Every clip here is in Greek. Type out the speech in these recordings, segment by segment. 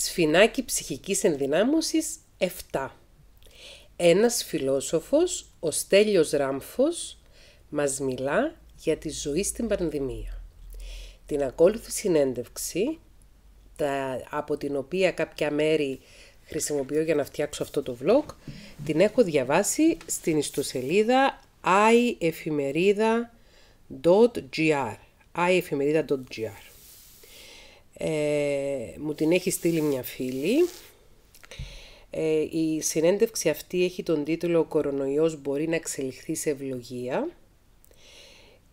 Σφινάκι ψυχικής ενδυνάμωσης 7. Ένας φιλόσοφος, ο Στέλιος Ράμφος, μας μιλά για τη ζωή στην πανδημία. Την ακόλουθη συνέντευξη, τα, από την οποία κάποια μέρη χρησιμοποιώ για να φτιάξω αυτό το vlog, την έχω διαβάσει στην ιστοσελίδα iefemerida.gr. iefemerida.gr ε, μου την έχει στείλει μια φίλη. Ε, η συνέντευξη αυτή έχει τον τίτλο «Ο κορονοϊός μπορεί να εξελιχθεί σε ευλογία»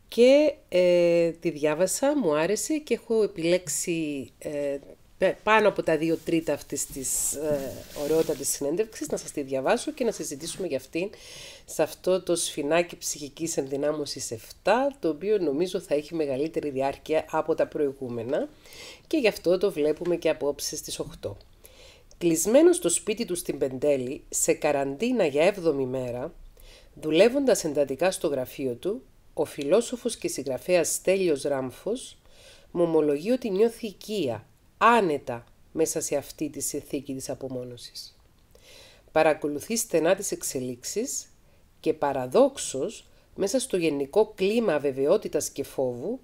και ε, τη διάβασα, μου άρεσε και έχω επιλέξει ε, πάνω από τα δύο τρίτα αυτής της ε, ωραιότατης συνέντευξης, να σας τη διαβάσω και να συζητήσουμε για αυτήν σε αυτό το σφινάκι ψυχικής ενδυνάμωσης 7, το οποίο νομίζω θα έχει μεγαλύτερη διάρκεια από τα προηγούμενα και γι' αυτό το βλέπουμε και απόψε στις 8. Κλεισμένος στο σπίτι του στην Πεντέλη, σε καραντίνα για 7η μέρα, δουλεύοντας εντατικά στο γραφείο του, ο φιλόσοφος και συγγραφέας Στέλιος Ράμφος μου ομολογεί ότι νιώθει οικία άνετα μέσα σε αυτή τη συνθήκη της απομόνωσης. Παρακολουθεί στενά τις εξελίξεις και παραδόξως μέσα στο γενικό κλίμα αβεβαιότητας και φόβου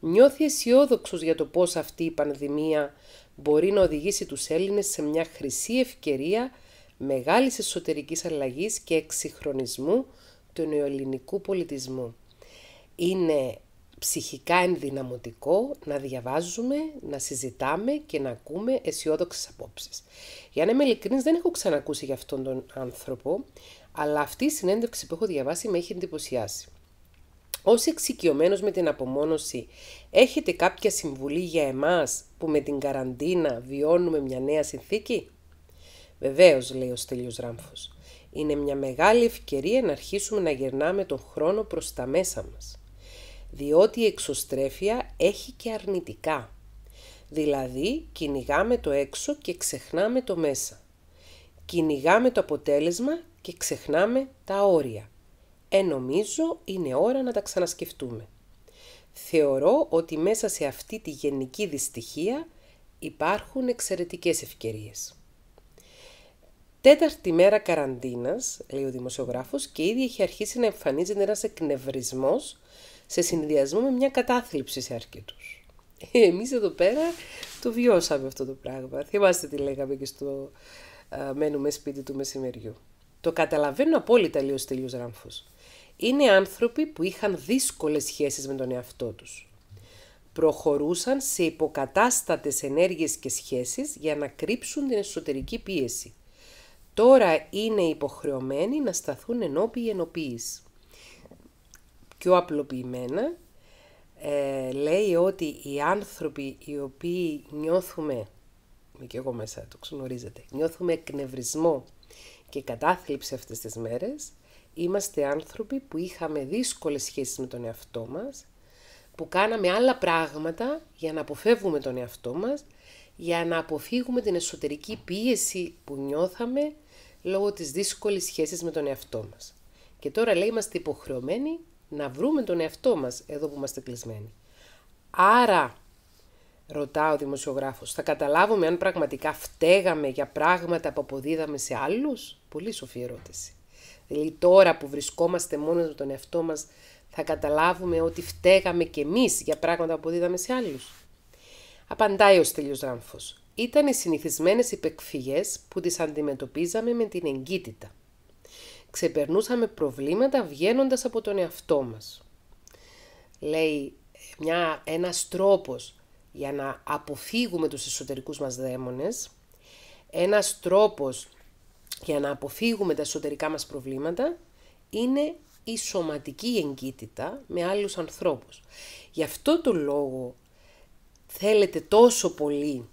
νιώθει αισιόδοξο για το πώς αυτή η πανδημία μπορεί να οδηγήσει τους Έλληνες σε μια χρυσή ευκαιρία μεγάλης εσωτερικής αλλαγής και εξυγχρονισμού του νεοελληνικού πολιτισμού. Είναι ψυχικά ενδυναμωτικό να διαβάζουμε, να συζητάμε και να ακούμε αισιόδοξες απόψεις. Για να είμαι ειλικρινής, δεν έχω ξανακούσει για αυτόν τον άνθρωπο, αλλά αυτή η συνέντευξη που έχω διαβάσει με έχει εντυπωσιάσει. Όσοι εξοικειωμένος με την απομόνωση έχετε κάποια συμβουλή για εμάς που με την καραντίνα βιώνουμε μια νέα συνθήκη? Βεβαίως λέει ο στέλιος ράμφος. Είναι μια μεγάλη ευκαιρία να αρχίσουμε να γυρνάμε τον χρόνο προς τα μέσα μας διότι η εξωστρέφεια έχει και αρνητικά. Δηλαδή, κυνηγάμε το έξω και ξεχνάμε το μέσα. Κυνηγάμε το αποτέλεσμα και ξεχνάμε τα όρια. Ε, νομίζω είναι ώρα να τα ξανασκεφτούμε. Θεωρώ ότι μέσα σε αυτή τη γενική δυστυχία υπάρχουν εξαιρετικές ευκαιρίες. Τέταρτη μέρα καραντίνας, λέει ο δημοσιογράφος, και ήδη έχει αρχίσει να εμφανίζεται ένας εκνευρισμός σε συνδυασμό με μια κατάθλιψη σε αρκετούς. Ε, εμείς εδώ πέρα το βιώσαμε αυτό το πράγμα. Θυμάστε τι λέγαμε και στο «Μένουμε σπίτι του μεσημεριού». Το καταλαβαίνω απόλυτα, λέει ο Στέλιος Ράμφος. Είναι άνθρωποι που είχαν δύσκολες σχέσεις με τον εαυτό τους. Προχωρούσαν σε υποκατάστατες ενέργειες και σχέσεις για να κρύψουν την εσωτερική πίεση. Τώρα είναι υποχρεωμένοι να σταθούν ενώπιοι ενωπίες πιο απλοποιημένα, ε, λέει ότι οι άνθρωποι οι οποίοι νιώθουμε, με και εγώ μέσα, το ξενορίζετε, νιώθουμε εκνευρισμό και κατάθλιψη αυτές τις μέρες, είμαστε άνθρωποι που είχαμε δύσκολες σχέσεις με τον εαυτό μας, που κάναμε άλλα πράγματα για να αποφεύγουμε τον εαυτό μας, για να αποφύγουμε την εσωτερική πίεση που νιώθαμε λόγω της δύσκολης σχέσης με τον εαυτό μας. Και τώρα λέει είμαστε υποχρεωμένοι να βρούμε τον εαυτό μας εδώ που είμαστε κλεισμένοι. Άρα, ρωτά ο δημοσιογράφος, θα καταλάβουμε αν πραγματικά φταίγαμε για πράγματα που αποδίδαμε σε άλλους. Πολύ σοφή ερώτηση. Δηλαδή τώρα που βρισκόμαστε μόνο με τον εαυτό μας θα καταλάβουμε ότι φταίγαμε κι εμείς για πράγματα που αποδίδαμε σε άλλους. Απαντάει ο Στέλιος Ράμφος. Ήταν οι συνηθισμένες υπεκφυγές που τις αντιμετωπίζαμε με την εγκύτητα ξεπερνούσαμε προβλήματα βγαίνοντας από τον εαυτό μας. Λέει μια, ένας τρόπος για να αποφύγουμε τους εσωτερικούς μας δαίμονες, ένας τρόπος για να αποφύγουμε τα εσωτερικά μας προβλήματα είναι η σωματική εγκύτητα με άλλους ανθρώπους. Γι' αυτό το λόγο θέλετε τόσο πολύ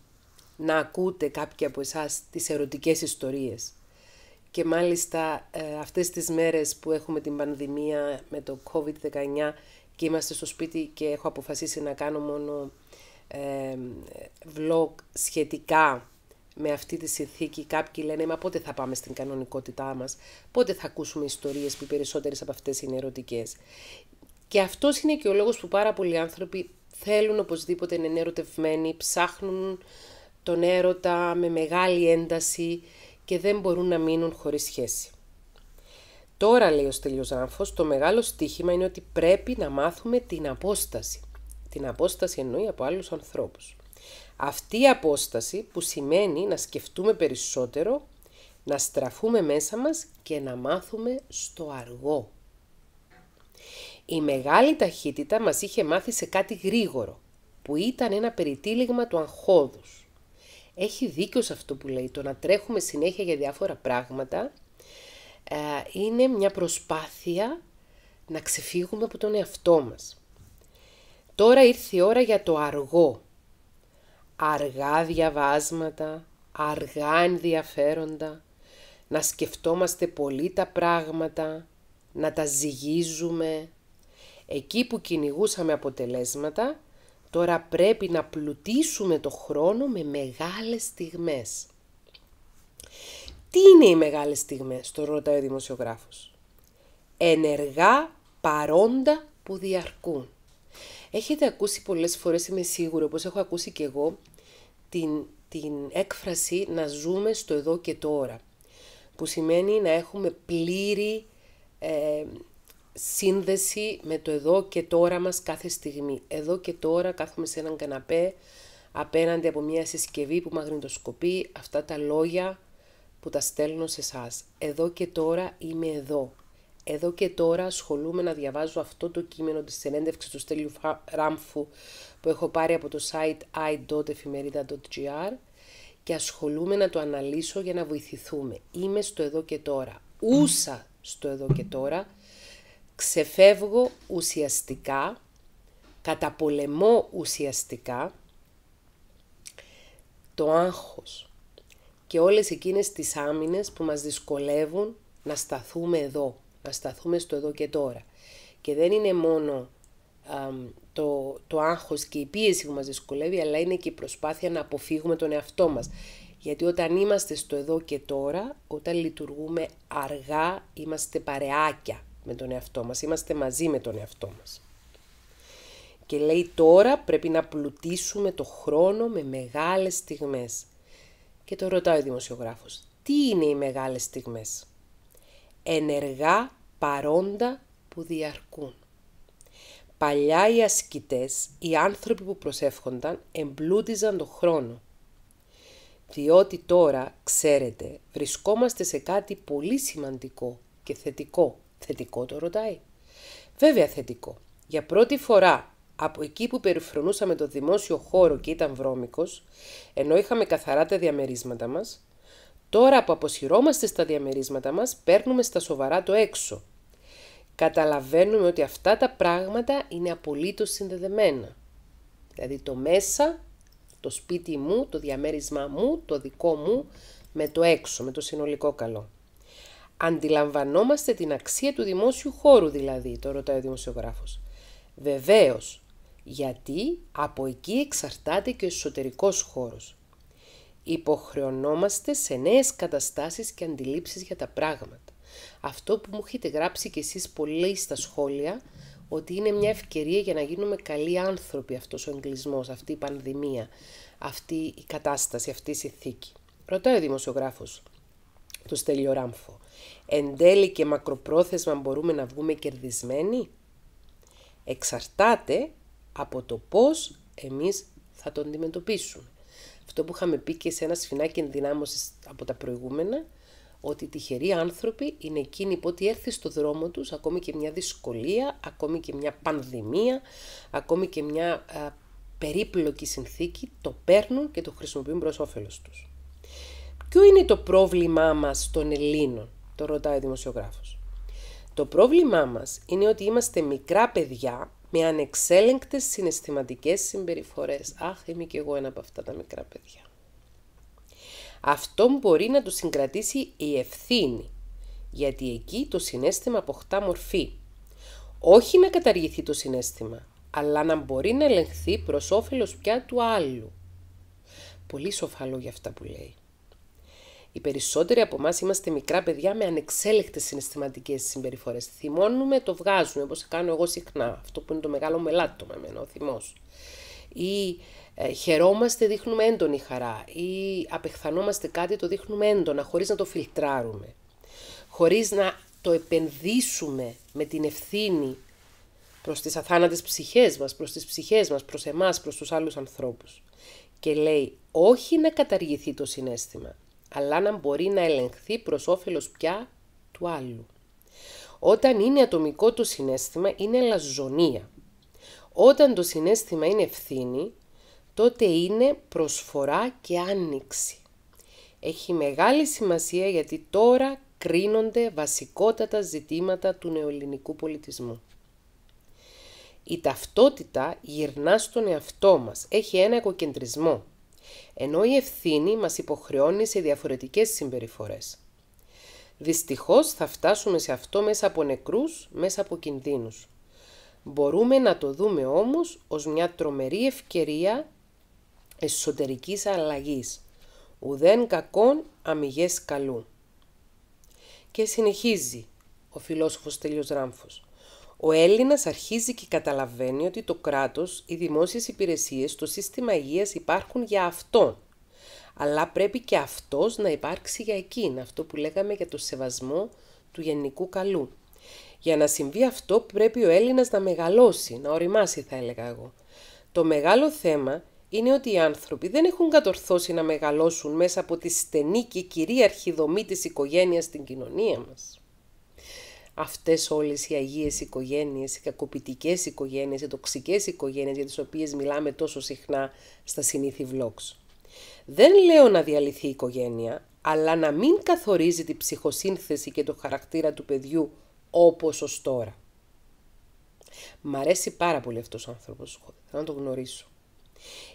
να ακούτε κάποιοι από εσάς τις ερωτικές ιστορίες και μάλιστα ε, αυτές τις μέρες που έχουμε την πανδημία με το COVID-19 και είμαστε στο σπίτι και έχω αποφασίσει να κάνω μόνο ε, vlog σχετικά με αυτή τη συνθήκη. Κάποιοι λένε, μα πότε θα πάμε στην κανονικότητά μας, πότε θα ακούσουμε ιστορίες που οι περισσότερες από αυτές είναι ερωτικές. Και αυτός είναι και ο λόγος που πάρα πολλοί άνθρωποι θέλουν οπωσδήποτε να είναι ερωτευμένοι, ψάχνουν τον έρωτα με μεγάλη ένταση και δεν μπορούν να μείνουν χωρίς σχέση. Τώρα, λέει ο Στέλιος το μεγάλο στοίχημα είναι ότι πρέπει να μάθουμε την απόσταση. Την απόσταση εννοεί από άλλους ανθρώπους. Αυτή η απόσταση που σημαίνει να σκεφτούμε περισσότερο, να στραφούμε μέσα μας και να μάθουμε στο αργό. Η μεγάλη ταχύτητα μας είχε μάθει σε κάτι γρήγορο, που ήταν ένα περιτύλιγμα του αγχώδους έχει δίκιο σε αυτό που λέει. Το να τρέχουμε συνέχεια για διάφορα πράγματα ε, είναι μια προσπάθεια να ξεφύγουμε από τον εαυτό μας. Τώρα ήρθε η ώρα για το αργό. Αργά διαβάσματα, αργά ενδιαφέροντα, να σκεφτόμαστε πολύ τα πράγματα, να τα ζυγίζουμε. Εκεί που κυνηγούσαμε αποτελέσματα, Τώρα πρέπει να πλουτίσουμε το χρόνο με μεγάλες στιγμές. Τι είναι οι μεγάλες στιγμές, το ρωτάει ο δημοσιογράφος. Ενεργά παρόντα που διαρκούν. Έχετε ακούσει πολλές φορές, είμαι σίγουρη, όπως έχω ακούσει και εγώ, την, την έκφραση να ζούμε στο εδώ και τώρα. Που σημαίνει να έχουμε πλήρη ε, σύνδεση με το εδώ και τώρα μας κάθε στιγμή. Εδώ και τώρα κάθομαι σε έναν καναπέ απέναντι από μια συσκευή που μαγνητοσκοπεί αυτά τα λόγια που τα στέλνω σε εσάς. Εδώ και τώρα είμαι εδώ. Εδώ και τώρα ασχολούμαι να διαβάζω αυτό το κείμενο της συνέντευξης του Στέλιου Ράμφου που έχω πάρει από το site i.efimerida.gr... και ασχολούμαι να το αναλύσω για να βοηθηθούμε. Είμαι στο εδώ και τώρα. Ούσα στο εδώ και τώρα ξεφεύγω ουσιαστικά, καταπολεμώ ουσιαστικά το άγχος και όλες εκείνες τις άμυνες που μας δυσκολεύουν να σταθούμε εδώ, να σταθούμε στο εδώ και τώρα. Και δεν είναι μόνο το, το άγχος και η πίεση που μας δυσκολεύει, αλλά είναι και η προσπάθεια να αποφύγουμε τον εαυτό μας. Γιατί όταν είμαστε στο εδώ και τώρα, όταν λειτουργούμε αργά, είμαστε παρεάκια με τον εαυτό μας, είμαστε μαζί με τον εαυτό μας. Και λέει τώρα πρέπει να πλουτίσουμε το χρόνο με μεγάλες στιγμές. Και το ρωτάει ο δημοσιογράφος, τι είναι οι μεγάλες στιγμές. Ενεργά παρόντα που διαρκούν. Παλιά οι ασκητές, οι άνθρωποι που προσεύχονταν, εμπλούτιζαν το χρόνο. Διότι τώρα, ξέρετε, βρισκόμαστε σε κάτι πολύ σημαντικό και θετικό. Θετικό το ρωτάει. Βέβαια θετικό. Για πρώτη φορά από εκεί που περιφρονούσαμε το δημόσιο χώρο και ήταν βρώμικος, ενώ είχαμε καθαρά τα διαμερίσματα μας, τώρα που αποσυρώμαστε στα διαμερίσματα μας, παίρνουμε στα σοβαρά το έξω. Καταλαβαίνουμε ότι αυτά τα πράγματα είναι απολύτως συνδεδεμένα. Δηλαδή το μέσα, το σπίτι μου, το διαμέρισμά μου, το δικό μου, με το έξω, με το συνολικό καλό. Αντιλαμβανόμαστε την αξία του δημόσιου χώρου δηλαδή, το ρωτάει ο δημοσιογράφος. Βεβαίως, γιατί από εκεί εξαρτάται και ο εσωτερικός χώρος. Υποχρεωνόμαστε σε νέες καταστάσεις και αντιλήψεις για τα πράγματα. Αυτό που μου έχετε γράψει κι εσείς πολύ στα σχόλια, ότι είναι μια ευκαιρία για να γίνουμε καλοί άνθρωποι αυτός ο εγκλισμός, αυτή η πανδημία, αυτή η κατάσταση, αυτή η συνθήκη. Ρωτάει ο δημοσιογράφος, το στελιοράμφο. Εν τέλει και μακροπρόθεσμα μπορούμε να βγούμε κερδισμένοι. Εξαρτάται από το πώς εμείς θα το αντιμετωπίσουμε. Αυτό που είχαμε πει και σε ένα σφινάκι ενδυνάμωσης από τα προηγούμενα, ότι οι τυχεροί άνθρωποι είναι εκείνοι που ότι έρθει στο δρόμο τους ακόμη και μια δυσκολία, ακόμη και μια πανδημία, ακόμη και μια περίπλοκη συνθήκη, το παίρνουν και το χρησιμοποιούν προς όφελος τους. Ποιο είναι το πρόβλημά μας των Ελλήνων, το ρωτάει ο δημοσιογράφος. Το πρόβλημά μας είναι ότι είμαστε μικρά παιδιά με ανεξέλεγκτες συναισθηματικές συμπεριφορές. Αχ, είμαι και εγώ ένα από αυτά τα μικρά παιδιά. Αυτό μπορεί να το συγκρατήσει η ευθύνη, γιατί εκεί το συνέστημα αποκτά μορφή. Όχι να καταργηθεί το συνέστημα, αλλά να μπορεί να ελεγχθεί προς όφελος πια του άλλου. Πολύ σοφαλό για αυτά που λέει. Οι περισσότεροι από εμάς είμαστε μικρά παιδιά με ανεξέλεκτες συναισθηματικές συμπεριφορές. Θυμώνουμε, το βγάζουμε, όπως κάνω εγώ συχνά. Αυτό που είναι το μεγάλο μελάτο με εμένα, ο θυμός. Ή ε, χαιρόμαστε, δείχνουμε έντονη χαρά. Ή απεχθανόμαστε κάτι, το δείχνουμε έντονα, χωρίς να το φιλτράρουμε. Χωρίς να το επενδύσουμε με την ευθύνη προς τις αθάνατες ψυχές μας, προς τις ψυχές μας, προς εμάς, προς τους άλλους ανθρώπους. Και λέει όχι να καταργηθεί το συνέστημα, αλλά να μπορεί να ελεγχθεί προς όφελος πια του άλλου. Όταν είναι ατομικό το συνέστημα, είναι λαζονία. Όταν το συνέστημα είναι ευθύνη, τότε είναι προσφορά και άνοιξη. Έχει μεγάλη σημασία γιατί τώρα κρίνονται βασικότατα ζητήματα του νεοελληνικού πολιτισμού. Η ταυτότητα γυρνά στον εαυτό μας, έχει ένα εκοκεντρισμό ενώ η ευθύνη μας υποχρεώνει σε διαφορετικές συμπεριφορές. Δυστυχώς θα φτάσουμε σε αυτό μέσα από νεκρούς, μέσα από κινδύνους. Μπορούμε να το δούμε όμως ως μια τρομερή ευκαιρία εσωτερικής αλλαγής. Ουδέν κακόν, αμυγές καλού. Και συνεχίζει ο φιλόσοφος Τέλειος Ράμφος. Ο Έλληνας αρχίζει και καταλαβαίνει ότι το κράτος, οι δημόσιες υπηρεσίες, το σύστημα υγείας υπάρχουν για αυτόν. Αλλά πρέπει και αυτός να υπάρξει για εκείνα, αυτό που λέγαμε για το σεβασμό του γενικού καλού. Για να συμβεί αυτό πρέπει ο Έλληνας να μεγαλώσει, να οριμάσει θα έλεγα εγώ. Το μεγάλο θέμα είναι ότι οι άνθρωποι δεν έχουν κατορθώσει να μεγαλώσουν μέσα από τη στενή και κυρίαρχη δομή της οικογένειας στην κοινωνία μας αυτές όλες οι αγίες οικογένειες, οι κακοποιητικές οικογένειες, οι τοξικές οικογένειες για τις οποίες μιλάμε τόσο συχνά στα συνηθί vlogs. Δεν λέω να διαλυθεί η οικογένεια, αλλά να μην καθορίζει τη ψυχοσύνθεση και το χαρακτήρα του παιδιού όπως ως τώρα. Μ' αρέσει πάρα πολύ αυτός ο άνθρωπος, θέλω να τον γνωρίσω.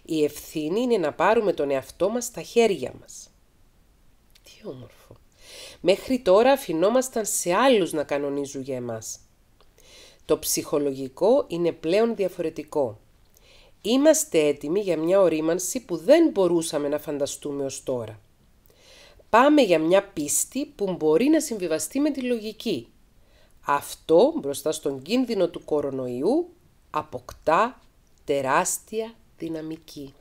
Η ευθύνη είναι να πάρουμε τον εαυτό μας στα χέρια μας. Τι όμορφο. Μέχρι τώρα αφινόμασταν σε άλλους να κανονίζουν για εμάς. Το ψυχολογικό είναι πλέον διαφορετικό. Είμαστε έτοιμοι για μια ορίμανση που δεν μπορούσαμε να φανταστούμε ως τώρα. Πάμε για μια πίστη που μπορεί να συμβιβαστεί με τη λογική. Αυτό μπροστά στον κίνδυνο του κορονοϊού αποκτά τεράστια δυναμική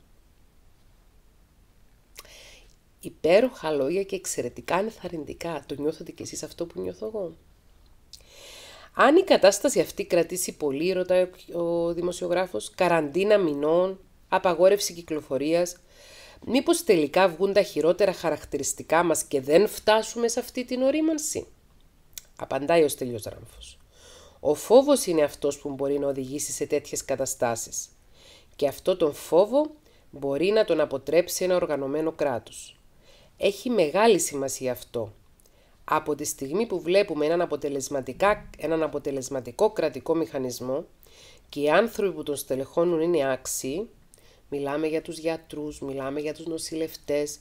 υπέροχα λόγια και εξαιρετικά ενθαρρυντικά. Το νιώθετε κι εσείς αυτό που νιώθω εγώ. Αν η κατάσταση αυτή κρατήσει πολύ, ρωτάει ο δημοσιογράφος, καραντίνα μηνών, απαγόρευση κυκλοφορίας, μήπως τελικά βγουν τα χειρότερα χαρακτηριστικά μας και δεν φτάσουμε σε αυτή την ορίμανση. Απαντάει ο Στέλιος Ράμφος. Ο φόβος είναι αυτός που μπορεί να οδηγήσει σε τέτοιες καταστάσεις. Και αυτό τον φόβο μπορεί να τον αποτρέψει ένα οργανωμένο κράτος. Έχει μεγάλη σημασία αυτό. Από τη στιγμή που βλέπουμε έναν, αποτελεσματικό κρατικό μηχανισμό και οι άνθρωποι που τον στελεχώνουν είναι άξιοι, μιλάμε για τους γιατρούς, μιλάμε για τους νοσηλευτές,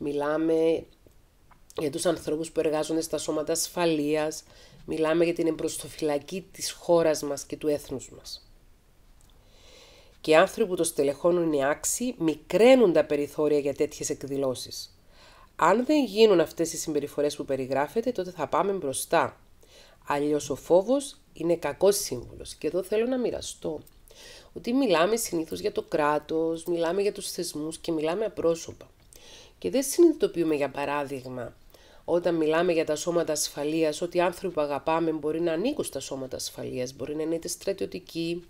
μιλάμε για τους ανθρώπους που εργάζονται στα σώματα ασφαλείας, μιλάμε για την εμπροστοφυλακή της χώρας μας και του έθνους μας. Και οι άνθρωποι που το στελεχώνουν είναι άξιοι μικραίνουν τα περιθώρια για τέτοιες εκδηλώσεις. Αν δεν γίνουν αυτές οι συμπεριφορές που περιγράφετε, τότε θα πάμε μπροστά. Αλλιώς ο φόβος είναι κακός σύμβολος. Και εδώ θέλω να μοιραστώ ότι μιλάμε συνήθως για το κράτος, μιλάμε για τους θεσμούς και μιλάμε απρόσωπα. Και δεν συνειδητοποιούμε για παράδειγμα όταν μιλάμε για τα σώματα ασφαλείας, ότι οι άνθρωποι που αγαπάμε μπορεί να ανήκουν στα σώματα ασφαλείας, μπορεί να είναι είτε στρατιωτικοί,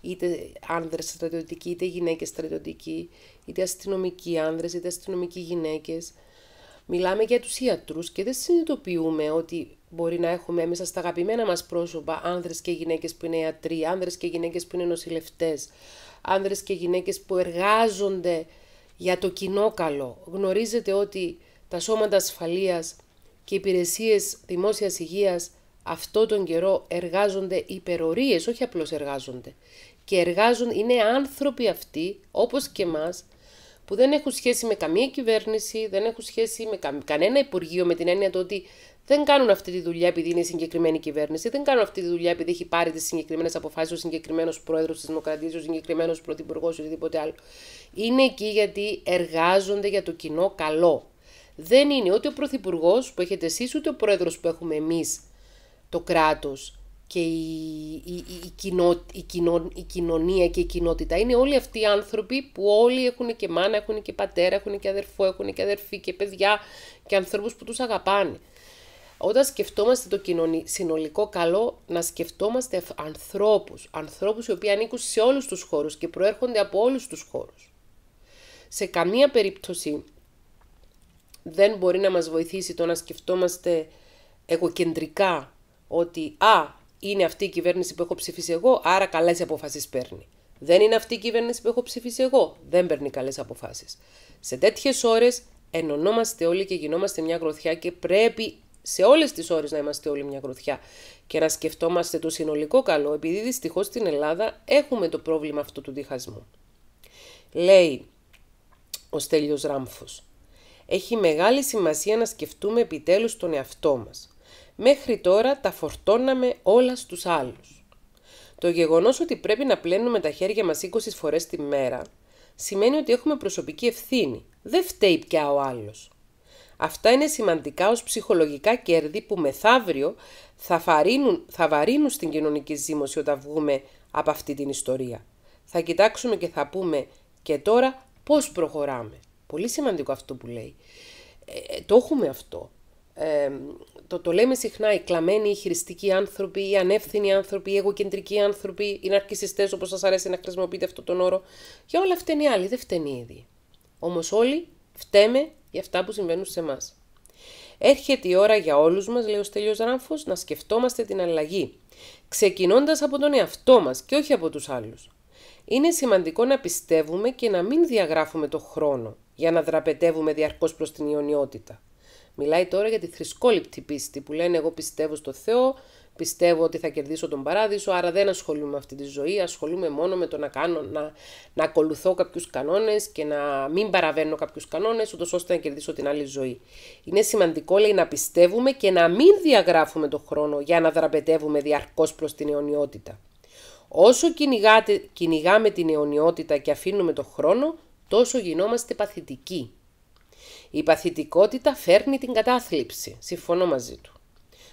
είτε άνδρες στρατιωτικοί, είτε γυναίκες στρατιωτικοί, είτε αστυνομικοί άνδρες, είτε αστυνομικοί γυναίκες. Μιλάμε για τους ιατρούς και δεν συνειδητοποιούμε ότι μπορεί να έχουμε μέσα στα αγαπημένα μας πρόσωπα άνδρες και γυναίκες που είναι ιατροί, άνδρες και γυναίκες που είναι νοσηλευτές, άνδρες και γυναίκες που εργάζονται για το κοινό καλό. Γνωρίζετε ότι τα σώματα ασφαλείας και οι υπηρεσίες δημόσιας υγείας αυτό τον καιρό εργάζονται υπερορίες, όχι απλώς εργάζονται. Και εργάζουν, είναι άνθρωποι αυτοί, όπως και εμάς, που δεν έχουν σχέση με καμία κυβέρνηση, δεν έχουν σχέση με κα... κανένα υπουργείο, με την έννοια του ότι δεν κάνουν αυτή τη δουλειά επειδή είναι η συγκεκριμένη κυβέρνηση, δεν κάνουν αυτή τη δουλειά επειδή έχει πάρει τις συγκεκριμένες αποφάσεις ο συγκεκριμένος πρόεδρος της Δημοκρατίας, ο συγκεκριμένος πρωθυπουργός ή οτιδήποτε άλλο. Είναι εκεί γιατί εργάζονται για το κοινό καλό. Δεν είναι ούτε ο πρωθυπουργός που έχετε εσείς, ούτε ο πρόεδρος που έχουμε εμείς το κράτος και η, η, η, κοινωνία και η κοινότητα. Είναι όλοι αυτοί οι άνθρωποι που όλοι έχουν και μάνα, έχουν και πατέρα, έχουν και αδερφό, έχουν και αδερφή και παιδιά και ανθρώπους που τους αγαπάνε. Όταν σκεφτόμαστε το κοινωνι... συνολικό καλό, να σκεφτόμαστε ανθρώπους, ανθρώπους οι οποίοι ανήκουν σε όλους τους χώρους και προέρχονται από όλους τους χώρους. Σε καμία περίπτωση δεν μπορεί να μας βοηθήσει το να σκεφτόμαστε εγωκεντρικά ότι «Α, είναι αυτή η κυβέρνηση που έχω ψηφίσει εγώ, άρα καλές αποφάσεις παίρνει. Δεν είναι αυτή η κυβέρνηση που έχω ψηφίσει εγώ, δεν παίρνει καλές αποφάσεις. Σε τέτοιες ώρες ενωνόμαστε όλοι και γινόμαστε μια γροθιά και πρέπει σε όλες τις ώρες να είμαστε όλοι μια γροθιά και να σκεφτόμαστε το συνολικό καλό, επειδή δυστυχώς στην Ελλάδα έχουμε το πρόβλημα αυτού του διχασμού. Λέει ο Στέλιος Ράμφος. Έχει μεγάλη σημασία να σκεφτούμε επιτέλους τον εαυτό μας μέχρι τώρα τα φορτώναμε όλα στους άλλους. Το γεγονός ότι πρέπει να πλένουμε τα χέρια μας 20 φορές τη μέρα σημαίνει ότι έχουμε προσωπική ευθύνη. Δεν φταίει πια ο άλλος. Αυτά είναι σημαντικά ως ψυχολογικά κέρδη που μεθαύριο θα, φαρίνουν, θα βαρύνουν στην κοινωνική ζήμωση όταν βγούμε από αυτή την ιστορία. Θα κοιτάξουμε και θα πούμε και τώρα πώς προχωράμε. Πολύ σημαντικό αυτό που λέει. Ε, ε το έχουμε αυτό ε, το, το λέμε συχνά, οι κλαμμένοι, οι χειριστικοί άνθρωποι, οι ανεύθυνοι άνθρωποι, οι εγωκεντρικοί άνθρωποι, οι ναρκιστέ, όπως σας αρέσει να χρησιμοποιείτε αυτόν τον όρο. Για όλα φταίνει οι άλλοι, δεν φταίνει οι ίδιοι. Όμως όλοι φταίμε για αυτά που συμβαίνουν σε εμάς. Έρχεται η ώρα για όλους μας, λέει ο Στέλιος Ράμφος, να σκεφτόμαστε την αλλαγή, ξεκινώντας από τον εαυτό μας και όχι από τους άλλους. Είναι σημαντικό να πιστεύουμε και να μην διαγράφουμε το χρόνο για να δραπετεύουμε διαρκώς προς την ιονιότητα. Μιλάει τώρα για τη θρησκόληπτη πίστη που λένε εγώ πιστεύω στο Θεό, πιστεύω ότι θα κερδίσω τον παράδεισο, άρα δεν ασχολούμαι με αυτή τη ζωή, ασχολούμαι μόνο με το να, κάνω, να, να ακολουθώ κάποιους κανόνες και να μην παραβαίνω κάποιους κανόνες, ούτως ώστε να κερδίσω την άλλη ζωή. Είναι σημαντικό, λέει, να πιστεύουμε και να μην διαγράφουμε τον χρόνο για να δραπετεύουμε διαρκώς προς την αιωνιότητα. Όσο κυνηγάτε, κυνηγάμε την αιωνιότητα και αφήνουμε τον χρόνο, τόσο γινόμαστε παθητικοί. Η παθητικότητα φέρνει την κατάθλιψη. Συμφωνώ μαζί του.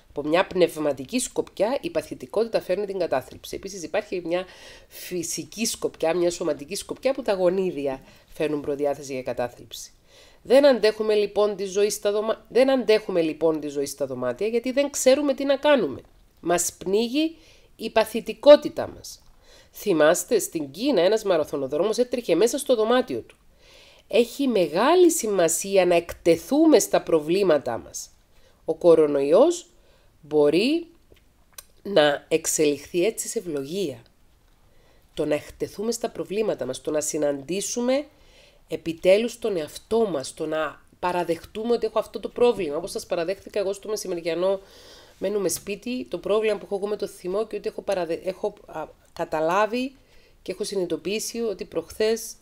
Από μια πνευματική σκοπιά η παθητικότητα φέρνει την κατάθλιψη. Επίσης, υπάρχει μια φυσική σκοπιά, μια σωματική σκοπιά που τα γονίδια φέρνουν προδιάθεση για κατάθλιψη. Δεν αντέχουμε, λοιπόν, τη ζωή στα δεν αντέχουμε λοιπόν τη ζωή στα δωμάτια γιατί δεν ξέρουμε τι να κάνουμε. Μας πνίγει η παθητικότητά μας. Θυμάστε, στην Κίνα ένας μαραθωνοδρόμος έτρεχε μέσα στο δωμάτιο του έχει μεγάλη σημασία να εκτεθούμε στα προβλήματά μας. Ο κορονοϊός μπορεί να εξελιχθεί έτσι σε ευλογία. Το να εκτεθούμε στα προβλήματα μας, το να συναντήσουμε επιτέλους τον εαυτό μας, το να παραδεχτούμε ότι έχω αυτό το πρόβλημα, όπως σας παραδέχθηκα εγώ στο μεσημεριανό μένουμε σπίτι, το πρόβλημα που έχω εγώ με το θυμό και ότι έχω, έχω καταλάβει και έχω συνειδητοποιήσει ότι προχθές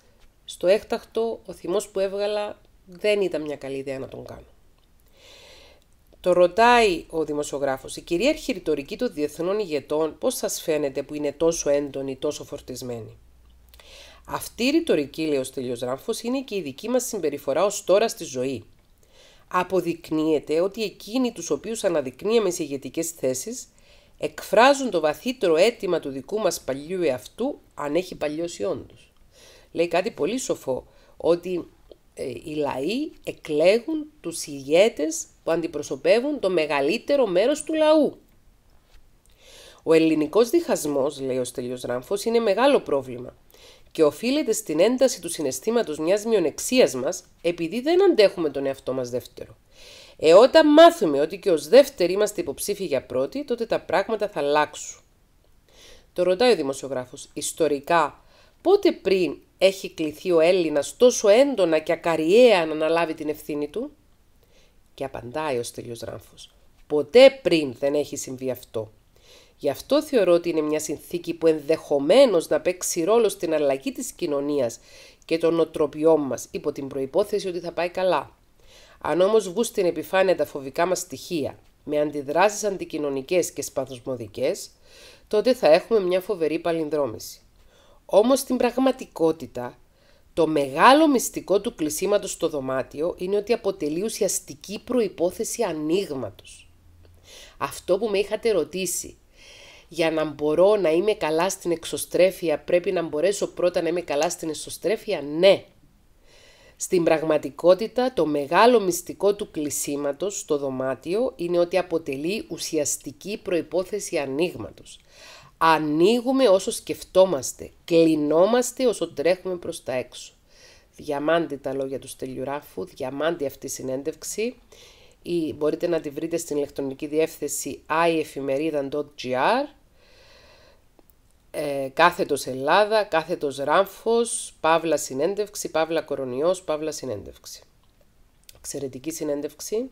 στο έκτακτο, ο θυμός που έβγαλα δεν ήταν μια καλή ιδέα να τον κάνω. Το ρωτάει ο δημοσιογράφος, η κυρίαρχη ρητορική των διεθνών ηγετών πώς σας φαίνεται που είναι τόσο έντονη, τόσο φορτισμένη. Αυτή η ρητορική, λέει ο Στέλιος Ράμφος, είναι και η δική μας συμπεριφορά ως τώρα στη ζωή. Αποδεικνύεται ότι εκείνοι τους οποίους αναδεικνύαμε σε ηγετικές θέσεις εκφράζουν το βαθύτερο αίτημα του δικού μας παλιού εαυτού αν έχει παλιώσει όντως λέει κάτι πολύ σοφό, ότι ε, οι λαοί εκλέγουν τους ηγέτες που αντιπροσωπεύουν το μεγαλύτερο μέρος του λαού. Ο ελληνικός διχασμός, λέει ο Στέλιος Ράμφος, είναι μεγάλο πρόβλημα και οφείλεται στην ένταση του συναισθήματος μιας μειονεξίας μας επειδή δεν αντέχουμε τον εαυτό μας δεύτερο. Ε, όταν μάθουμε ότι και ως δεύτεροι είμαστε υποψήφοι για πρώτη, τότε τα πράγματα θα αλλάξουν. Το ρωτάει ο δημοσιογράφος, ιστορικά, πότε πριν έχει κληθεί ο Έλληνας τόσο έντονα και ακαριέα να αναλάβει την ευθύνη του. Και απαντάει ο Στέλιος Ράμφος. Ποτέ πριν δεν έχει συμβεί αυτό. Γι' αυτό θεωρώ ότι είναι μια συνθήκη που ενδεχομένως να παίξει ρόλο στην αλλαγή της κοινωνίας και των νοτροπιών μας υπό την προϋπόθεση ότι θα πάει καλά. Αν όμως βγουν στην επιφάνεια τα φοβικά μας στοιχεία με αντιδράσεις αντικοινωνικές και σπαθοσμωδικές, τότε θα έχουμε μια φοβερή παλινδρόμηση. Όμως στην πραγματικότητα το μεγάλο μυστικό του κλεισίματος στο δωμάτιο είναι ότι αποτελεί ουσιαστική προϋπόθεση ανοίγματος. Αυτό που με είχατε ρωτήσει, για να μπορώ να είμαι καλά στην εξωστρέφεια πρέπει να μπορέσω πρώτα να είμαι καλά στην εσωστρέφεια, ναι. Στην πραγματικότητα το μεγάλο μυστικό του κλεισίματος στο δωμάτιο είναι ότι αποτελεί ουσιαστική προϋπόθεση ανοίγματος. Ανοίγουμε όσο σκεφτόμαστε, κλεινόμαστε όσο τρέχουμε προς τα έξω. Διαμάντη τα λόγια του Στελιουράφου, διαμάντη αυτή η συνέντευξη. Ή μπορείτε να τη βρείτε στην ηλεκτρονική διεύθυνση iefimerida.gr ε, κάθετος Ελλάδα, κάθετος Ράμφος, Παύλα Συνέντευξη, Παύλα Κορονιός, Παύλα Συνέντευξη. Εξαιρετική συνέντευξη.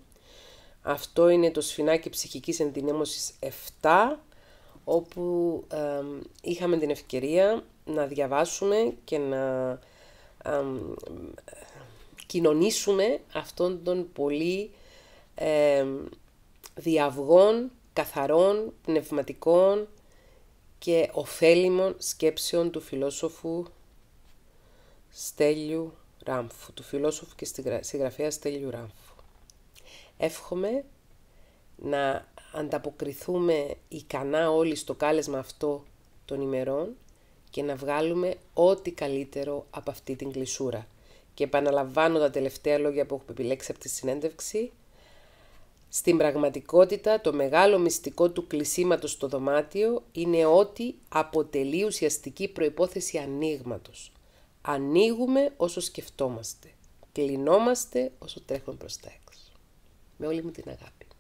Αυτό είναι το σφινάκι ψυχικής ενδυνέμωσης 7 όπου είχαμε την ευκαιρία να διαβάσουμε και να ε, κοινωνήσουμε αυτόν τον πολύ ε, διαυγών, καθαρών, πνευματικών και ωφέλιμων σκέψεων του φιλόσοφου Στέλιου Ράμφου, του φιλόσοφου και συγγραφέα Στέλιου Ράμφου. Εύχομαι να ανταποκριθούμε ικανά όλοι στο κάλεσμα αυτό των ημερών και να βγάλουμε ό,τι καλύτερο από αυτή την κλεισούρα. Και επαναλαμβάνω τα τελευταία λόγια που έχω επιλέξει από τη συνέντευξη. Στην πραγματικότητα το μεγάλο μυστικό του κλεισίματος στο δωμάτιο είναι ότι αποτελεί ουσιαστική προϋπόθεση ανοίγματος. Ανοίγουμε όσο σκεφτόμαστε. Κλεινόμαστε όσο τρέχουμε προς τα έξω. Με όλη μου την αγάπη.